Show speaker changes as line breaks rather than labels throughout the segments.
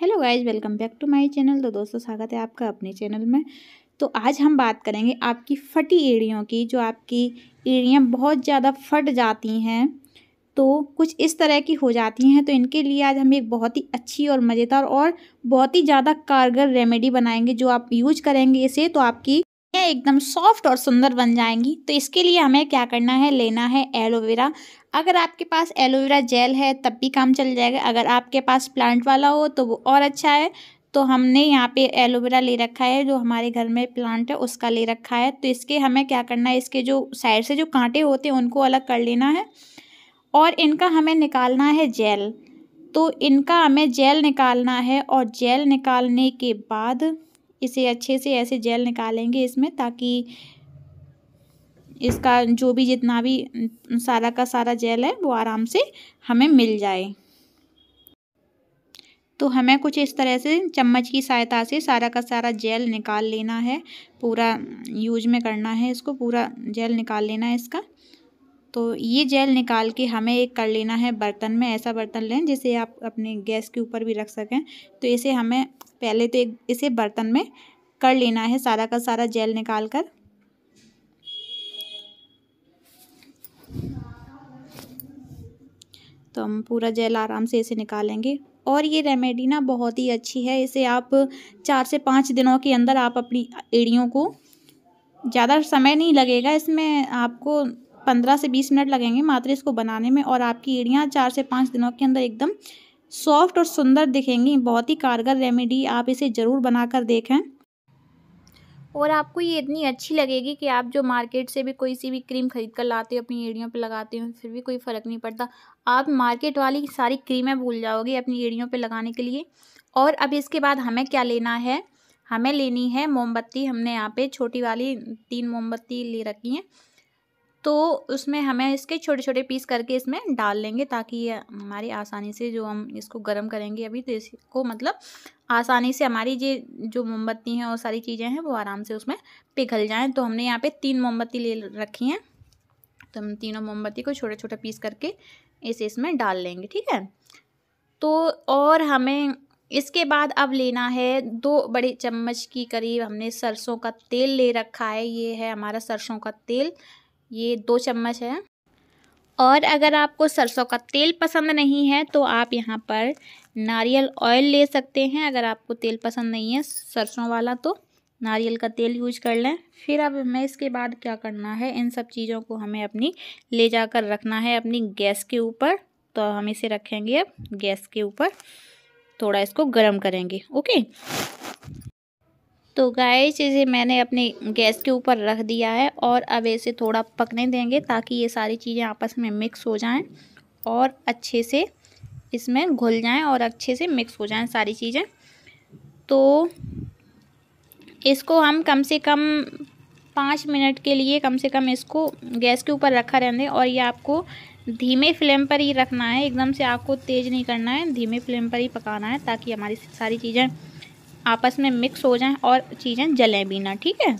hello guys welcome back to my channel तो दोस्तों स्वागत है आपका अपने चैनल में तो आज हम बात करेंगे आपकी फटी एड़ियों की जो आपकी एड़ियाँ बहुत ज़्यादा फट जाती हैं तो कुछ इस तरह की हो जाती हैं तो इनके लिए आज हम एक बहुत ही अच्छी और मज़ेदार और बहुत ही ज़्यादा कारगर रेमेडी बनाएंगे जो आप यूज करेंगे इसे तो आपकी एकदम सॉफ्ट और सुंदर बन जाएंगी तो इसके लिए हमें क्या करना है लेना है एलोवेरा अगर आपके पास एलोवेरा जेल है तब भी काम चल जाएगा अगर आपके पास प्लांट वाला हो तो वो और अच्छा है तो हमने यहाँ पे एलोवेरा ले रखा है जो हमारे घर में प्लांट है उसका ले रखा है तो इसके हमें क्या करना है इसके जो साइड से जो कांटे होते हैं उनको अलग कर लेना है और इनका हमें निकालना है जेल तो इनका हमें जेल निकालना है और जेल निकालने के बाद इसे अच्छे से ऐसे जेल निकालेंगे इसमें ताकि इसका जो भी जितना भी सारा का सारा जेल है वो आराम से हमें मिल जाए तो हमें कुछ इस तरह से चम्मच की सहायता से सारा का सारा जेल निकाल लेना है पूरा यूज में करना है इसको पूरा जेल निकाल लेना है इसका तो ये जेल निकाल के हमें एक कर लेना है बर्तन में ऐसा बर्तन लें जिसे आप अपने गैस के ऊपर भी रख सकें तो इसे हमें पहले तो इसे बर्तन में कर लेना है सारा का सारा जेल निकाल कर तो हम पूरा जेल आराम से इसे निकालेंगे और ये रेमेडी ना बहुत ही अच्छी है इसे आप चार से पाँच दिनों के अंदर आप अपनी एड़ियों को ज़्यादा समय नहीं लगेगा इसमें आपको पंद्रह से बीस मिनट लगेंगे मात्र इसको बनाने में और आपकी एड़ियाँ चार से पाँच दिनों के अंदर एकदम सॉफ्ट और सुंदर दिखेंगी बहुत ही कारगर रेमेडी आप इसे ज़रूर बनाकर देखें और आपको ये इतनी अच्छी लगेगी कि आप जो मार्केट से भी कोई सी भी क्रीम खरीद कर लाते हो अपनी एड़ियों पे लगाते हो फिर भी कोई फ़र्क नहीं पड़ता आप मार्केट वाली सारी क्रीमें भूल जाओगे अपनी एड़ियों पे लगाने के लिए और अब इसके बाद हमें क्या लेना है हमें लेनी है मोमबत्ती हमने यहाँ पे छोटी वाली तीन मोमबत्ती ले रखी हैं तो उसमें हमें इसके छोटे छोटे पीस करके इसमें डाल लेंगे ताकि ये हमारी आसानी से जो हम इसको गर्म करेंगे अभी तो इसको मतलब आसानी से हमारी ये जो मोमबत्ती हैं और सारी चीज़ें हैं वो आराम से उसमें पिघल जाएँ तो हमने यहाँ पर तीन मोमबत्ती ले रखी हैं तो हम तीनों मोमबत्ती को छोटे छोटे पीस करके इसे इसमें डाल लेंगे ठीक है तो और हमें इसके बाद अब लेना है दो बड़े चम्मच की करीब हमने सरसों का तेल ले रखा है ये है हमारा सरसों का तेल ये दो चम्मच है और अगर आपको सरसों का तेल पसंद नहीं है तो आप यहाँ पर नारियल ऑयल ले सकते हैं अगर आपको तेल पसंद नहीं है सरसों वाला तो नारियल का तेल यूज कर लें फिर अब हमें इसके बाद क्या करना है इन सब चीज़ों को हमें अपनी ले जाकर रखना है अपनी गैस के ऊपर तो हम इसे रखेंगे अब गैस के ऊपर थोड़ा इसको गर्म करेंगे ओके तो गाइस इसे मैंने अपने गैस के ऊपर रख दिया है और अब इसे थोड़ा पकने देंगे ताकि ये सारी चीज़ें आपस में मिक्स हो जाएं और अच्छे से इसमें घुल जाएं और अच्छे से मिक्स हो जाएं सारी चीज़ें तो इसको हम कम से कम पाँच मिनट के लिए कम से कम इसको गैस के ऊपर रखा रहने और ये आपको धीमे फ्लेम पर ही रखना है एकदम से आपको तेज़ नहीं करना है धीमे फ्लेम पर ही पकाना है ताकि हमारी सारी चीज़ें आपस में मिक्स हो जाएं और चीज़ें जलें भी ना ठीक है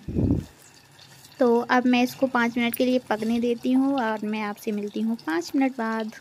तो अब मैं इसको पाँच मिनट के लिए पकने देती हूँ और मैं आपसे मिलती हूँ पाँच मिनट बाद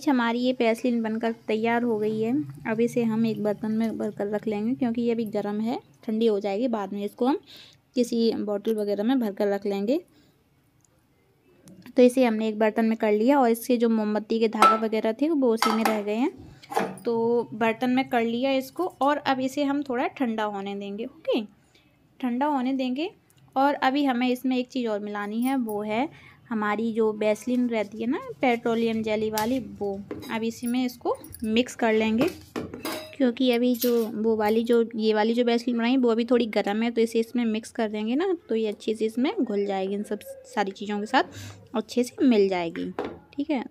गाइज हमारी ये पेस्लिन बनकर तैयार हो गई है अब इसे हम एक बर्तन में भरकर रख लेंगे क्योंकि ये अभी गर्म है ठंडी हो जाएगी बाद में इसको हम किसी बॉटल वगैरह में भरकर रख लेंगे तो इसे हमने एक बर्तन में कर लिया और इसके जो मोमबत्ती के धागा वगैरह थे वो उसी में रह गए हैं तो बर्तन में कर लिया इसको और अब इसे हम थोड़ा ठंडा होने देंगे ओके ठंडा होने देंगे और अभी हमें इसमें एक चीज़ और मिलानी है वो है हमारी जो बेसलिन रहती है ना पेट्रोलियम जेली वाली वो अब इसी में इसको मिक्स कर लेंगे क्योंकि अभी जो वो वाली जो ये वाली जो बेसलिन बनाई वो अभी थोड़ी गर्म है तो इसे इसमें मिक्स कर देंगे ना तो ये अच्छे से इसमें घुल जाएगी इन सब सारी चीज़ों के साथ अच्छे से मिल जाएगी ठीक है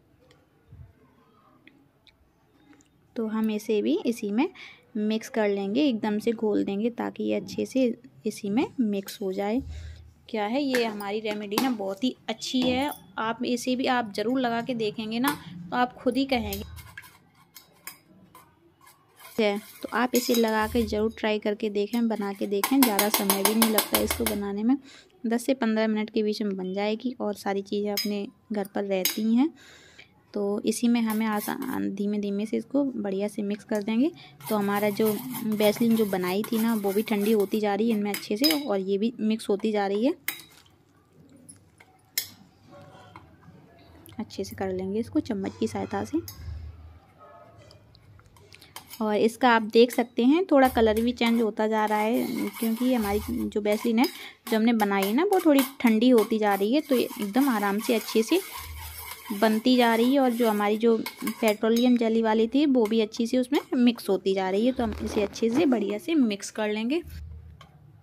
तो हम इसे भी इसी में मिक्स कर लेंगे एकदम से घोल देंगे ताकि ये अच्छे से इसी में मिक्स हो जाए क्या है ये हमारी रेमेडी ना बहुत ही अच्छी है आप इसे भी आप ज़रूर लगा के देखेंगे ना तो आप खुद ही कहेंगे तो आप इसे लगा के ज़रूर ट्राई करके देखें बना के देखें ज़्यादा समय भी नहीं लगता इसको बनाने में 10 से 15 मिनट के बीच में बन जाएगी और सारी चीज़ें अपने घर पर रहती हैं तो इसी में हमें आसान धीमे धीमे से इसको बढ़िया से मिक्स कर देंगे तो हमारा जो बेसलिन जो बनाई थी ना वो भी ठंडी होती जा रही है इनमें अच्छे से और ये भी मिक्स होती जा रही है अच्छे से कर लेंगे इसको चम्मच की सहायता से और इसका आप देख सकते हैं थोड़ा कलर भी चेंज होता जा रहा है क्योंकि हमारी जो बेसलिन है जो हमने बनाई है ना वो थोड़ी ठंडी होती जा रही है तो एकदम आराम से अच्छे से बनती जा रही है और जो हमारी जो पेट्रोलियम जली वाली थी वो भी अच्छी सी उसमें मिक्स होती जा रही है तो हम इसे अच्छे से बढ़िया से मिक्स कर लेंगे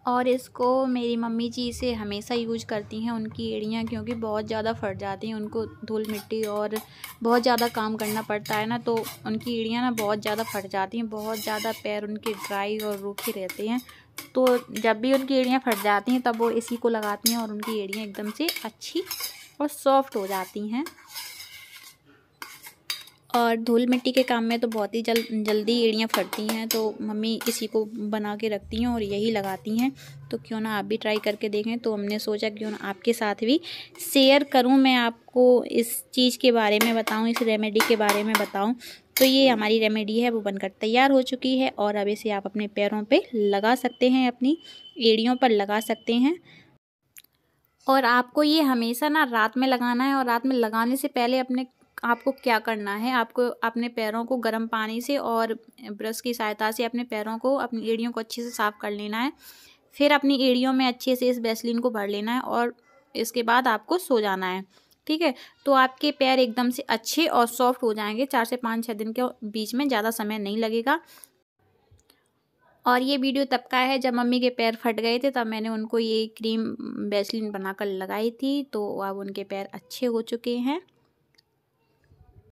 और इसको मेरी मम्मी जी इसे हमेशा यूज करती हैं उनकी एड़ियाँ क्योंकि बहुत ज़्यादा फट जाती हैं उनको धूल मिट्टी और बहुत ज़्यादा काम करना पड़ता है ना तो उनकी एड़ियाँ ना बहुत ज़्यादा फट जाती हैं बहुत ज़्यादा पैर उनके ड्राई और रूखे रहते हैं तो जब भी उनकी एड़ियाँ फट जाती हैं तब वो इसी को लगाती हैं और उनकी एड़ियाँ एकदम से अच्छी और सॉफ्ट हो जाती हैं और धूल मिट्टी के काम में तो बहुत ही जल जल्दी एड़ियाँ फटती हैं तो मम्मी इसी को बना के रखती हैं और यही लगाती हैं तो क्यों ना आप भी ट्राई करके देखें तो हमने सोचा क्यों ना आपके साथ भी शेयर करूं मैं आपको इस चीज़ के बारे में बताऊं इस रेमेडी के बारे में बताऊं तो ये हमारी रेमेडी है वो बनकर तैयार हो चुकी है और अब इसे आप अपने पैरों पर लगा सकते हैं अपनी एड़ियों पर लगा सकते हैं और आपको ये हमेशा ना रात में लगाना है और रात में लगाने से पहले अपने आपको क्या करना है आपको अपने पैरों को गर्म पानी से और ब्रश की सहायता से अपने पैरों को अपनी एड़ियों को अच्छे से साफ़ कर लेना है फिर अपनी एड़ियों में अच्छे से इस बेसलिन को भर लेना है और इसके बाद आपको सो जाना है ठीक है तो आपके पैर एकदम से अच्छे और सॉफ्ट हो जाएंगे चार से पाँच छः दिन के बीच में ज़्यादा समय नहीं लगेगा और ये वीडियो तब का है जब मम्मी के पैर फट गए थे तब मैंने उनको ये क्रीम बेसलिन बनाकर लगाई थी तो अब उनके पैर अच्छे हो चुके हैं